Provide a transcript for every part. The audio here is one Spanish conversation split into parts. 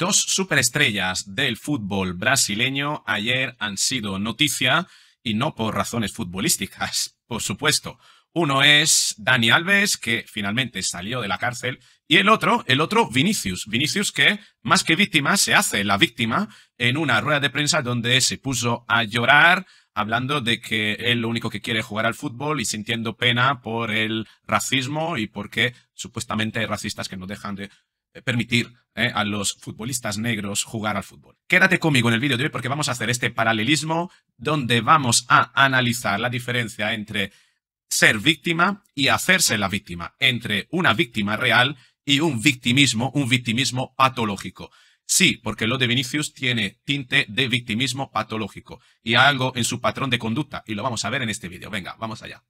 Dos superestrellas del fútbol brasileño ayer han sido noticia y no por razones futbolísticas, por supuesto. Uno es Dani Alves, que finalmente salió de la cárcel, y el otro, el otro Vinicius. Vinicius que, más que víctima, se hace la víctima en una rueda de prensa donde se puso a llorar hablando de que él lo único que quiere es jugar al fútbol y sintiendo pena por el racismo y porque supuestamente hay racistas que no dejan de eh, permitir eh, a los futbolistas negros jugar al fútbol. Quédate conmigo en el vídeo de hoy porque vamos a hacer este paralelismo donde vamos a analizar la diferencia entre ser víctima y hacerse la víctima, entre una víctima real y un victimismo, un victimismo patológico. Sí, porque lo de Vinicius tiene tinte de victimismo patológico y algo en su patrón de conducta y lo vamos a ver en este vídeo. Venga, vamos allá.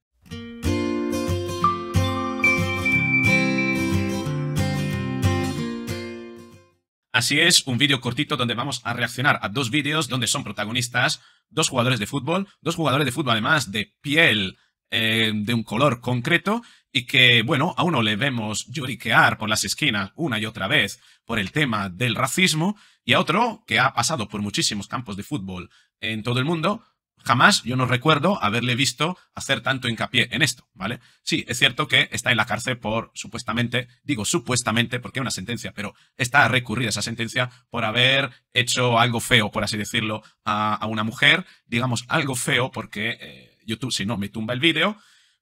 Así es, un vídeo cortito donde vamos a reaccionar a dos vídeos donde son protagonistas dos jugadores de fútbol, dos jugadores de fútbol además de piel eh, de un color concreto y que, bueno, a uno le vemos lloriquear por las esquinas una y otra vez por el tema del racismo y a otro que ha pasado por muchísimos campos de fútbol en todo el mundo, jamás yo no recuerdo haberle visto hacer tanto hincapié en esto, ¿vale? Sí, es cierto que está en la cárcel por supuestamente, digo supuestamente porque es una sentencia, pero está recurrida esa sentencia por haber hecho algo feo, por así decirlo, a, una mujer, digamos algo feo porque eh, YouTube si no me tumba el vídeo.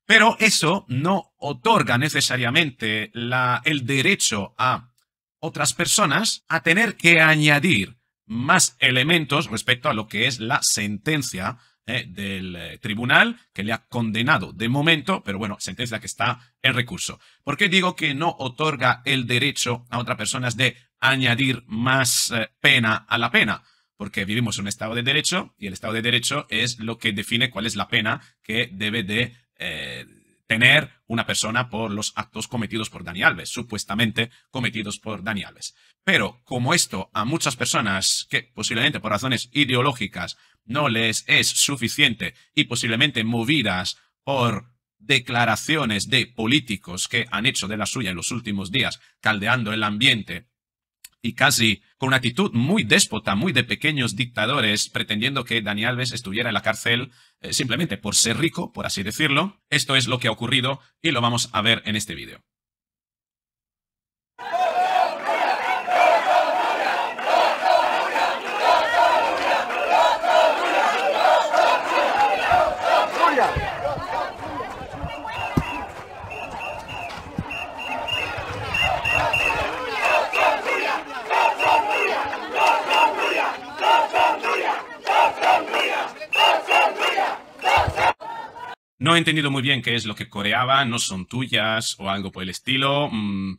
Pero eso no otorga necesariamente el derecho a otras personas a tener que añadir más elementos respecto a lo que es la sentencia eh, del eh, tribunal que le ha condenado de momento, pero bueno, sentencia que está en recurso. ¿Por qué digo que no otorga el derecho a otras personas de añadir más eh, pena a la pena? Porque vivimos un Estado de Derecho y el Estado de Derecho es lo que define cuál es la pena que debe de tener una persona por los actos cometidos por Dani Alves, supuestamente cometidos por Dani Alves. Pero como esto a muchas personas que posiblemente por razones ideológicas no les es suficiente y posiblemente movidas por declaraciones de políticos que han hecho de la suya en los últimos días, caldeando el ambiente y casi con una actitud muy déspota, muy de pequeños dictadores, pretendiendo que Dani Alves estuviera en la cárcel eh, simplemente por ser rico, por así decirlo. Esto es lo que ha ocurrido y lo vamos a ver en este vídeo. No he entendido muy bien qué es lo que coreaba, no son tuyas o algo por el estilo. Mm,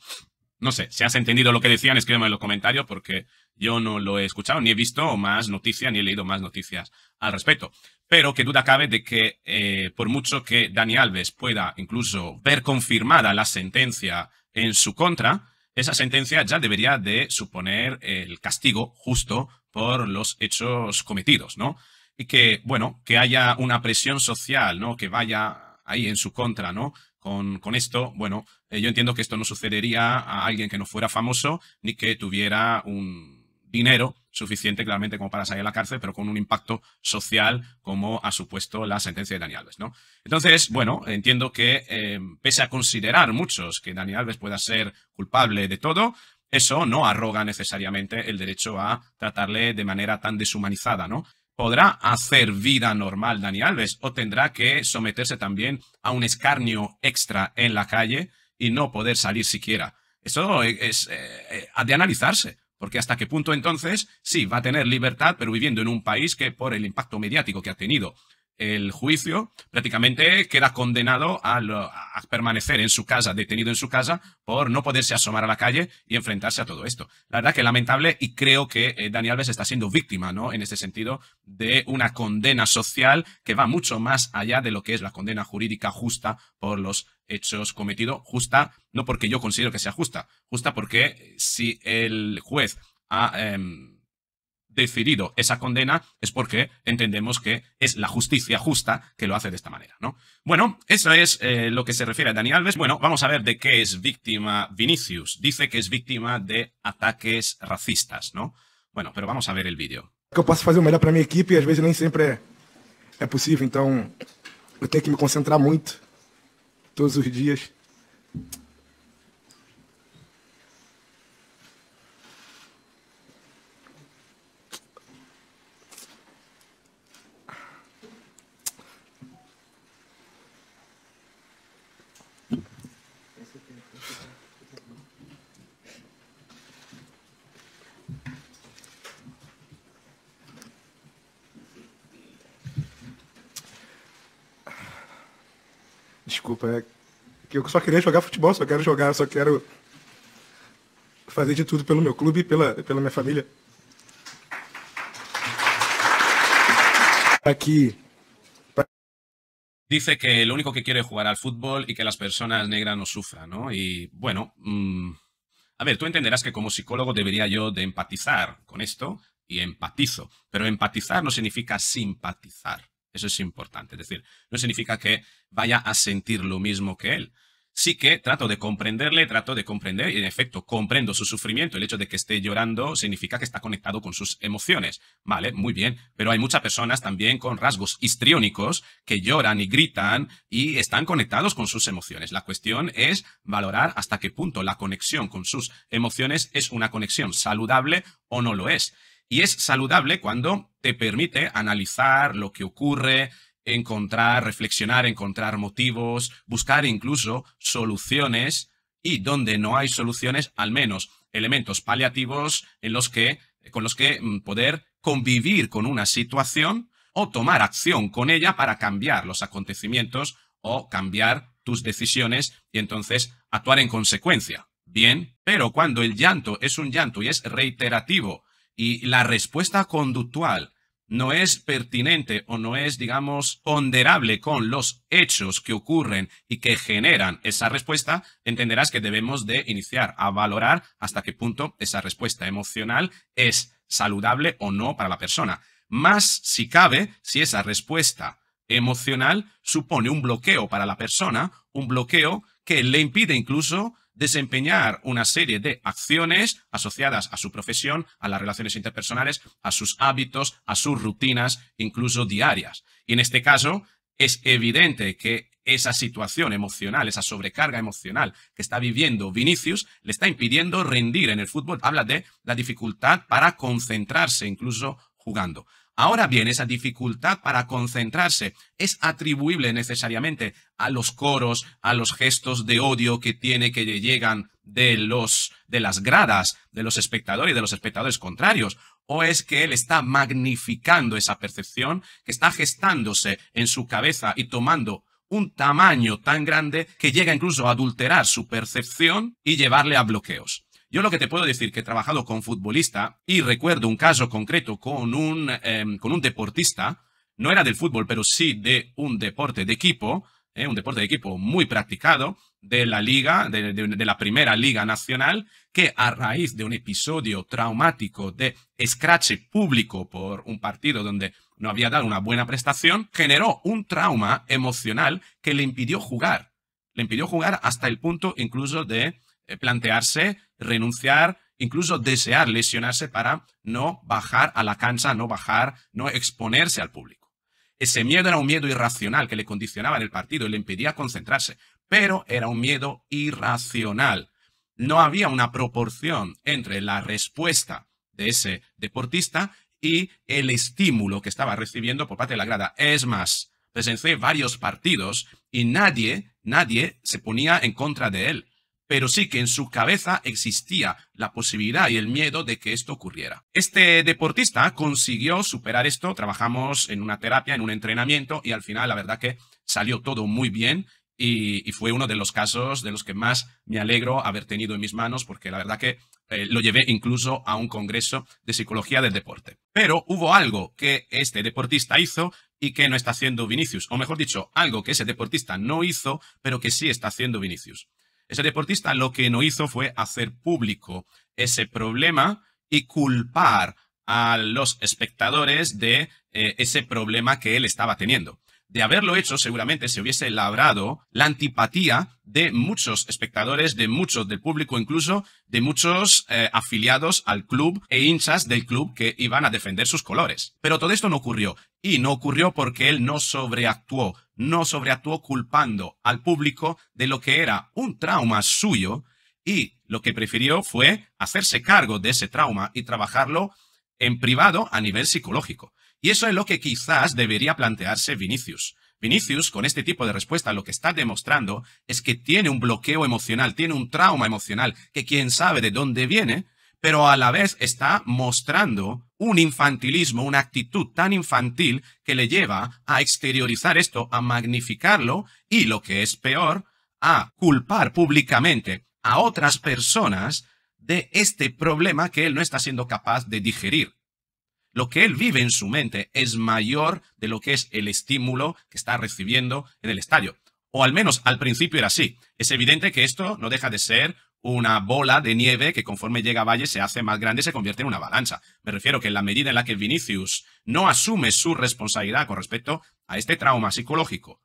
no sé, si has entendido lo que decían, escríbeme en los comentarios porque yo no lo he escuchado, ni he visto más noticias, ni he leído más noticias al respecto. Pero que duda cabe de que eh, por mucho que Dani Alves pueda incluso ver confirmada la sentencia en su contra, esa sentencia ya debería de suponer el castigo justo por los hechos cometidos, ¿no? y que, bueno, que haya una presión social, ¿no? Que vaya ahí en su contra, ¿no? Con, con esto, bueno, eh, yo entiendo que esto no sucedería a alguien que no fuera famoso ni que tuviera un dinero suficiente claramente como para salir a la cárcel, pero con un impacto social como ha supuesto la sentencia de Dani Alves, ¿no? Entonces, bueno, entiendo que eh, pese a considerar muchos que Dani Alves pueda ser culpable de todo, eso no arroga necesariamente el derecho a tratarle de manera tan deshumanizada, ¿no? ¿Podrá hacer vida normal Dani Alves o tendrá que someterse también a un escarnio extra en la calle y no poder salir siquiera? Eso e-, es eh, eh, de analizarse, porque hasta qué punto entonces sí va a tener libertad, pero viviendo en un país que por el impacto mediático que ha tenido el juicio, prácticamente queda condenado a, a, permanecer en su casa, detenido en su casa, por no poderse asomar a la calle y enfrentarse a todo esto. La verdad que lamentable y creo que Daniel eh, Dani Alves está siendo víctima, ¿no? En este sentido, de una condena social que va mucho más allá de lo que es la condena jurídica justa por los hechos cometidos, justa no porque yo considero que sea justa, justa porque si el juez ha... Em, decidido esa condena es porque entendemos que es la justicia justa que lo hace de esta manera, ¿no? Bueno, eso es eh, lo que se refiere a Dani Alves. Bueno, vamos a ver de qué es víctima Vinicius. Dice que es víctima de ataques racistas, ¿no? Bueno, pero vamos a ver el vídeo. Yo puedo hacer para mi equipo y a veces no siempre es posible, entonces então eu que me concentrar muito todos los días desculpa. que fazer de tudo pelo e pela, Dice que lo único que quiere es jugar al fútbol y que las personas negras no sufran, ¿no? Y bueno, mm, a ver, tú entenderás que como psicólogo debería yo de empatizar con esto y empatizo, pero empatizar no significa simpatizar. Eso es importante. Es decir, no significa que vaya a sentir lo mismo que él. Sí que trato de comprenderle, trato de comprender y en efecto comprendo su sufrimiento. El hecho de que esté llorando significa que está conectado con sus emociones. Vale, muy bien. Pero hay muchas personas también con rasgos histriónicos que lloran y gritan y están conectados con sus emociones. La cuestión es valorar hasta qué punto la conexión con sus emociones es una conexión saludable o no lo es. Y es saludable cuando te permite analizar lo que ocurre, encontrar, reflexionar, encontrar motivos, buscar incluso soluciones y donde no hay soluciones, al menos elementos paliativos en los que, con los que mm, poder convivir con una situación o tomar acción con ella para cambiar los acontecimientos o cambiar tus decisiones y entonces actuar en consecuencia. Bien, pero cuando el llanto es un llanto y es reiterativo y la respuesta conductual no es pertinente o no es, digamos, ponderable con los hechos que ocurren y que generan esa respuesta, entenderás que debemos de iniciar a valorar hasta qué punto esa respuesta emocional es saludable o no para la persona. Más si cabe, si esa respuesta emocional supone un bloqueo para la persona, un bloqueo que le impide incluso desempeñar una serie de acciones asociadas a su profesión, a las relaciones interpersonales, a sus hábitos, a sus rutinas, incluso diarias. Y en este caso, es evidente que esa situación emocional, esa sobrecarga emocional que está viviendo Vinicius, le está impidiendo rendir en el fútbol. Habla de la dificultad para concentrarse incluso jugando. Ahora bien, esa dificultad para concentrarse es atribuible necesariamente a los coros, a los gestos de odio que tiene que llegan de los de las gradas, de los espectadores y de los espectadores contrarios, o es que él está magnificando esa percepción que está gestándose en su cabeza y tomando un tamaño tan grande que llega incluso a adulterar su percepción y llevarle a bloqueos. Yo lo que te puedo decir que he trabajado con futbolista y recuerdo un caso concreto con un, em, con un deportista, no era del fútbol, pero sí de un deporte de equipo, eh, un deporte de equipo muy practicado de la liga, de, de, de la primera liga nacional, que a raíz de un episodio traumático de escrache público por un partido donde no había dado una buena prestación, generó un trauma emocional que le impidió jugar. Le impidió jugar hasta el punto incluso de eh, plantearse renunciar, incluso desear lesionarse para no bajar a la cancha, no bajar, no exponerse al público. Ese miedo era un miedo irracional que le condicionaba en el partido y le impedía concentrarse, pero era un miedo irracional. No había una proporción entre la respuesta de ese deportista y el estímulo que estaba recibiendo por parte de la grada. Es más, presencié varios partidos y nadie, nadie se ponía en contra de él pero sí que en su cabeza existía la posibilidad y el miedo de que esto ocurriera. Este deportista consiguió superar esto, trabajamos en una terapia, en un entrenamiento y al final la verdad que salió todo muy bien y, fue uno de los casos de los que más me alegro haber tenido en mis manos porque la verdad que eh, lo llevé incluso a un congreso de psicología del deporte. Pero hubo algo que este deportista hizo y que no está haciendo Vinicius, o mejor dicho, algo que ese deportista no hizo, pero que sí está haciendo Vinicius. Ese deportista lo que no hizo fue hacer público ese problema y culpar a los espectadores de eh, ese problema que él estaba teniendo de haberlo hecho, seguramente se hubiese labrado la antipatía de muchos espectadores, de muchos del público, incluso de muchos eh, afiliados al club e hinchas del club que iban a defender sus colores. Pero todo esto no ocurrió. Y no ocurrió porque él no sobreactuó, no sobreactuó culpando al público de lo que era un trauma suyo y lo que prefirió fue hacerse cargo de ese trauma y trabajarlo en privado a nivel psicológico. Y eso es lo que quizás debería plantearse Vinicius. Vinicius, con este tipo de respuesta, lo que está demostrando es que tiene un bloqueo emocional, tiene un trauma emocional, que quién sabe de dónde viene, pero a la vez está mostrando un infantilismo, una actitud tan infantil que le lleva a exteriorizar esto, a magnificarlo y, lo que es peor, a culpar públicamente a otras personas de este problema que él no está siendo capaz de digerir lo que él vive en su mente es mayor de lo que es el estímulo que está recibiendo en el estadio. O al menos al principio era así. Es evidente que esto no deja de ser una bola de nieve que conforme llega a Valle se hace más grande y se convierte en una balanza. Me refiero que en la medida en la que Vinicius no asume su responsabilidad con respecto a este trauma psicológico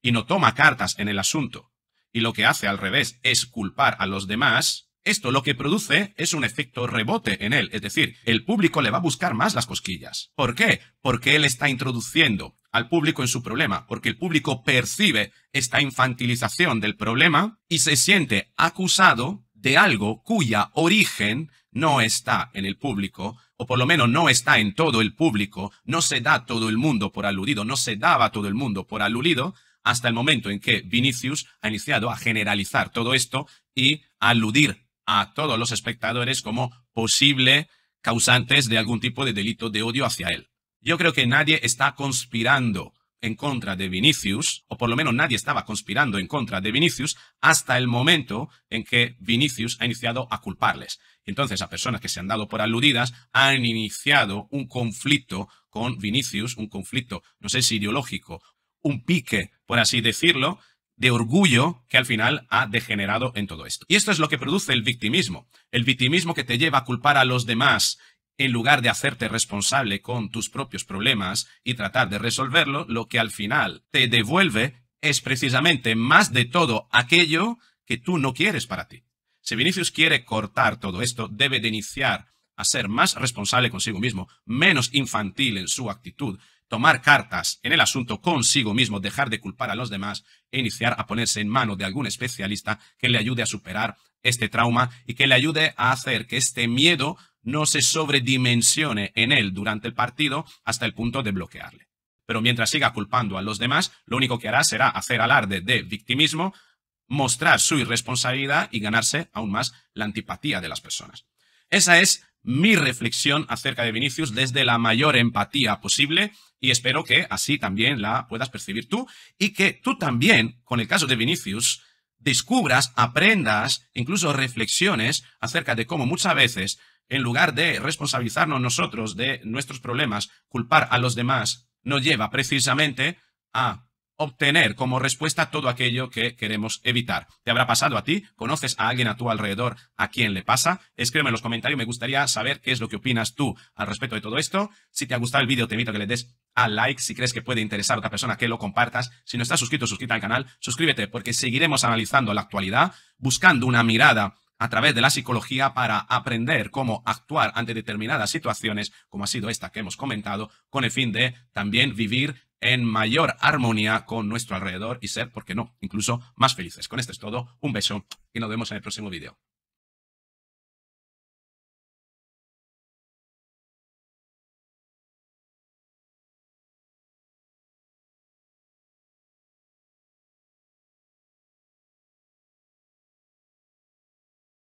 y no toma cartas en el asunto y lo que hace al revés es culpar a los demás, esto lo que produce es un efecto rebote en él, es decir, el público le va a buscar más las cosquillas. ¿Por qué? Porque él está introduciendo al público en su problema, porque el público percibe esta infantilización del problema y se siente acusado de algo cuya origen no está en el público, o por lo menos no está en todo el público, no se da todo el mundo por aludido, no se daba todo el mundo por aludido, hasta el momento en que Vinicius ha iniciado a generalizar todo esto y aludir a todos los espectadores como posible causantes de algún tipo de delito de odio hacia él. Yo creo que nadie está conspirando en contra de Vinicius, o por lo menos nadie estaba conspirando en contra de Vinicius hasta el momento en que Vinicius ha iniciado a culparles. Entonces, a personas que se han dado por aludidas han iniciado un conflicto con Vinicius, un conflicto, no sé si ideológico, un pique, por así decirlo, de orgullo que al final ha degenerado en todo esto. Y esto es lo que produce el victimismo. El victimismo que te lleva a culpar a los demás en lugar de hacerte responsable con tus propios problemas y tratar de resolverlo, lo que al final te devuelve es precisamente más de todo aquello que tú no quieres para ti. Si Vinicius quiere cortar todo esto, debe de iniciar a ser más responsable consigo mismo, menos infantil en su actitud, tomar cartas en el asunto consigo mismo, dejar de culpar a los demás iniciar a ponerse en mano de algún especialista que le ayude a superar este trauma y que le ayude a hacer que este miedo no se sobredimensione en él durante el partido hasta el punto de bloquearle. Pero mientras siga culpando a los demás, lo único que hará será hacer alarde de victimismo, mostrar su irresponsabilidad y ganarse aún más la antipatía de las personas. Esa es mi reflexión acerca de Vinicius desde la mayor empatía posible y espero que así también la puedas percibir tú y que tú también, con el caso de Vinicius, descubras, aprendas, incluso reflexiones acerca de cómo muchas veces, en lugar de responsabilizarnos nosotros de nuestros problemas, culpar a los demás, nos lleva precisamente a obtener como respuesta todo aquello que queremos evitar. ¿Te habrá pasado a ti? ¿Conoces a alguien a tu alrededor a quien le pasa? Escríbeme en los comentarios, me gustaría saber qué es lo que opinas tú al respecto de todo esto. Si te ha gustado el vídeo, te invito a que le des a like si crees que puede interesar a otra persona que lo compartas. Si no estás suscrito, suscríbete al canal, suscríbete porque seguiremos analizando la actualidad, buscando una mirada a través de la psicología para aprender cómo actuar ante determinadas situaciones, como ha sido esta que hemos comentado, con el fin de también vivir en mayor armonía con nuestro alrededor y ser, ¿por qué no?, incluso más felices. Con esto es todo, un beso y nos vemos en el próximo video.